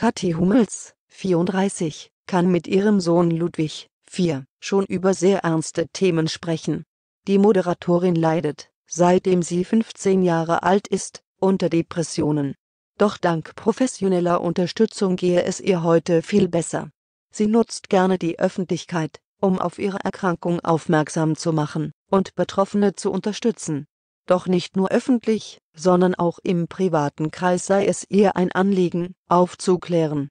Kathi Hummels, 34, kann mit ihrem Sohn Ludwig, 4, schon über sehr ernste Themen sprechen. Die Moderatorin leidet, seitdem sie 15 Jahre alt ist, unter Depressionen. Doch dank professioneller Unterstützung gehe es ihr heute viel besser. Sie nutzt gerne die Öffentlichkeit, um auf ihre Erkrankung aufmerksam zu machen und Betroffene zu unterstützen doch nicht nur öffentlich, sondern auch im privaten Kreis sei es ihr ein Anliegen, aufzuklären.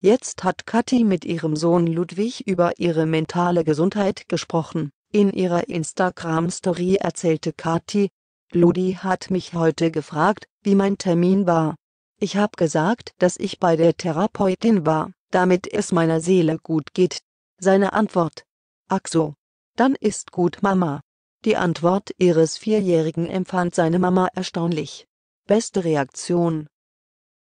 Jetzt hat Kathi mit ihrem Sohn Ludwig über ihre mentale Gesundheit gesprochen. In ihrer Instagram-Story erzählte Kathi, Ludi hat mich heute gefragt, wie mein Termin war. Ich habe gesagt, dass ich bei der Therapeutin war, damit es meiner Seele gut geht. Seine Antwort. Ach so. Dann ist gut Mama. Die Antwort ihres Vierjährigen empfand seine Mama erstaunlich. Beste Reaktion.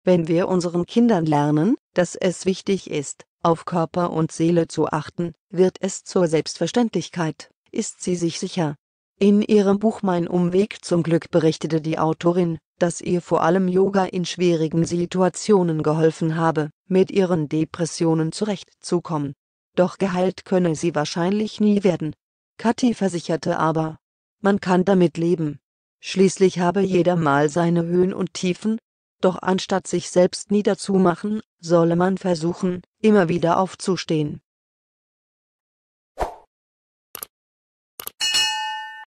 Wenn wir unseren Kindern lernen, dass es wichtig ist, auf Körper und Seele zu achten, wird es zur Selbstverständlichkeit, ist sie sich sicher. In ihrem Buch Mein Umweg zum Glück berichtete die Autorin, dass ihr vor allem Yoga in schwierigen Situationen geholfen habe, mit ihren Depressionen zurechtzukommen doch geheilt könne sie wahrscheinlich nie werden. Kathi versicherte aber, man kann damit leben. Schließlich habe jeder Mal seine Höhen und Tiefen, doch anstatt sich selbst niederzumachen, solle man versuchen, immer wieder aufzustehen.